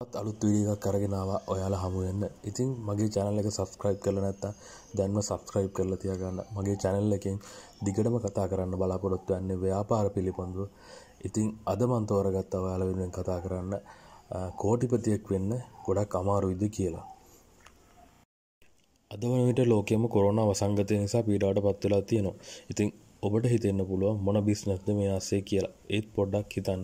අලුත් වීඩියක් කරගෙනවා ඔයාලා හමුවෙන්න ඉතින් මගේ චැනල් එක සබස්ක්‍රයිබ් කරල නැත්ත දැන්ම සබස්ක්‍රයිබ් කරල තියගන්න මගේ චැනල් එකෙන් දිගටම කතා කරන්න බලාපොරොත්තු වන්නේ ව්‍යාපාර පිළිබඳව ඉතින් අද මන්තෝරගත්ත ඔයාල වෙනුවෙන් කතා කරන්න කෝටිපතියෙක් වෙන්න ගොඩක් අමාරුයිද කියලා අද වනට ලෝකෙම කොරන වසංගතය නිසා පීඩාට පත්වෙලා තියෙනවා ඉතින් ඔබට හිතෙන්න්න පුළුව මොන බිස්නස්ද මේ අස්සේ කියලා ඒත් පොඩ්ඩක් හිතන්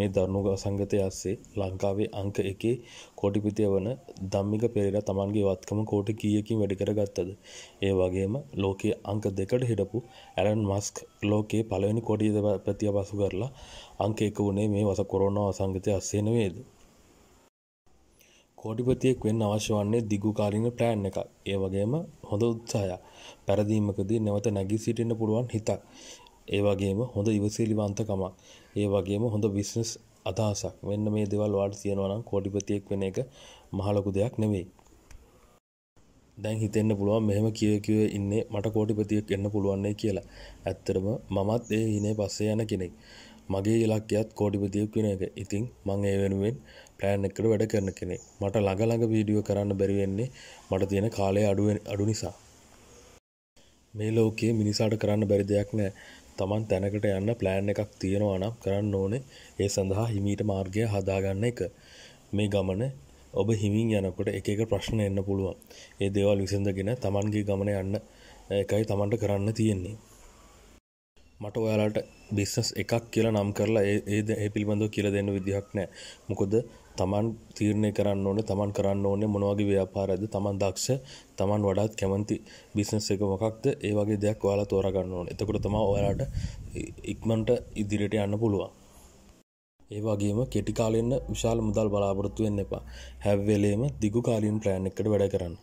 මේ දරුණුග සංගතය අස්සේ ලංකාවේ අංක එකේ කෝටිපිතය වන දම්මික පෙරට තමන්ගේ වත්කම කෝටි කියකින් වැඩිකර ගත්තද ඒ වගේම ලෝකයේ අංක දෙකට හිටපු ඇරන් මස්ක් ලෝකයේ පලවෙනි කොඩියද ප්‍රතිය පසු කරලා අංක එක වුණේ මේ වස කොරෝණ අසංගතය අස්සේනවේද කෝටිපතියෙක් වෙන්න අවශ්‍ය වන්නේ දිගුකාලින ප්ලෑන් එකක් ඒ වගේම හොඳ උත්සාහය පැරදීමකදී නැවත නැගී සිටින්න පුළුවන් හිතක් ඒ වගේම හොඳ ඉවසිලිවන්තකමක් ඒ වගේම හොඳ බිස්නස් අදහසක් මෙන්න මේ දේවල් වාට තියෙනවා නම් කෝටිපතියෙක් වෙන එක මහලොකු දෙයක් නෙවෙයි දැන් හිතෙන්න පුළුවන් මෙහෙම කිය කිව ඉන්නේ මට කෝටිපතියෙක් එන්න පුළුවන්නේ කියලා ඇත්තටම මමත් ඒ හිනේ පස්සේ යන කෙනෙක් මගේ ඉලක්කයත් කෝඩිපතියක් වෙන එක ඉතිං මං ඒ වෙනුවෙන් ප්ලෑන් එකට වැඩ කරන කෙනෙ මට ළඟළඟ වීඩියෝ කරන්න බැරිවෙන්නේ මට තියෙන කාලය අඩුවෙන් අඩු නිසා මේ ලෝකයේ මිනිසාට කරන්න බැරි දෙයක් නෑ තමන් තැනකට යන්න ප්ලෑන් එකක් තියෙනවා නම් කරන්න ඕනේ ඒ සඳහා හිමීට මාර්ගය හදාගන්න එක මේ ගමන ඔබ හිමින් යනකොට එක එක ප්‍රශ්න එන්න පුළුවන් ඒ දේවල් විසඳගෙන තමන්ගේ ගමන යන්න එකයි තමන්ට කරන්න තියෙන්නේ මට ඔයාලට බිස්සස් එකක් කියලා නම් කරලා ඒද ඒ පිළිබඳව කියල දෙන්න විදිහක් නෑ මොකොද තමන් තීරණය කරන්න ඕන තමන් කරන්න ඕනේ මොනවගේ ව්‍යාපාරද තමන් දක්ෂ තමන් වඩාත් කැමති බිස්නස් එක මොකක්ද ඒ වගේ දෙයක් ඔයාලා තෝරගන්න ඕන එතකොට තමා ඔයාලට ඉක්මන්ට ඉදිරියට යන්න පුළුවන් ඒ වගේම කෙටිකාලෙන්න්න විශාල මුදල් බලාපොරොත්තුවෙන්න එපා හැව්වෙලේම දිගු කාලින් ප්‍රෑන් එකට වැඩ කරන්න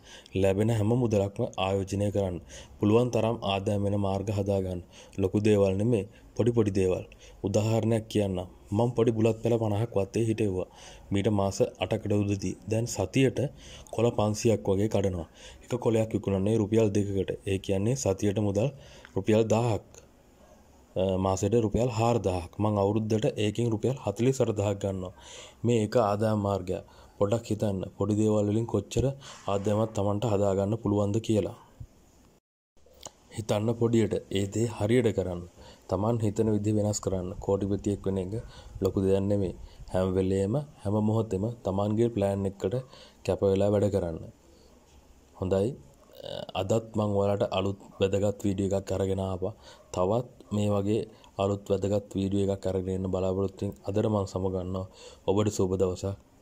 ලැබෙන හැම මුදලක්ම ආයෝජනය කරන්න පුළුවන් තරම් ආදෑමෙන මාර්ග හදාගන්න ලොකු දේවල් නෙමේ පොඩි පොඩි දේවල් උදාහරණයක් කියන්න මං පොඩි බුලත් පෙළ පණහක් වත්තේ හිටෙව්වා මීට මාස අටකට උදදී දැන් සතියට කොළ පන්සියක් වගේ කඩනවා එක කොලයක් විකුණන්නේ රුපියල් දෙකට ඒ කියන්නේ සතියට මුදල් රුපියල් දාහක් මාසට රුපියල් හාර්දාහක් මං අවුරුද්ධට ඒකින් රුපියල් හතලි සරදහක් ගන්නවා මේ එක ආදාය මාර්ගය පොඩක් හිතන්න පොඩි දේවල්ලින් කොච්චර ආදයමත් තමන්ට හදාගන්න පුළුවන්ද කියලා හිතන්න පොඩියට ඒදේ හරියට කරන්න තමන් හිතන විදි වෙනස් කරන්න කෝටිපතියෙක් වෙන එක ලොකු දෙයන්නෙමේ හැම්වෙලේම හැම මොහොත්තෙම තමන්ගේ ප්ලෑන් එක්කට කැපවෙලා වැඩ කරන්න හොඳයි අදත් මං වලට අලුත් වැදගත් වීඩිය එකක් කරගෙනාව තවත් මේ වගේ අලුත් වැදගත් වීඩිය එකක් කරගෙනන්න බලාපොරොත්තින් අදර මං සමගන්නවා ඔබට සුබ දවසක්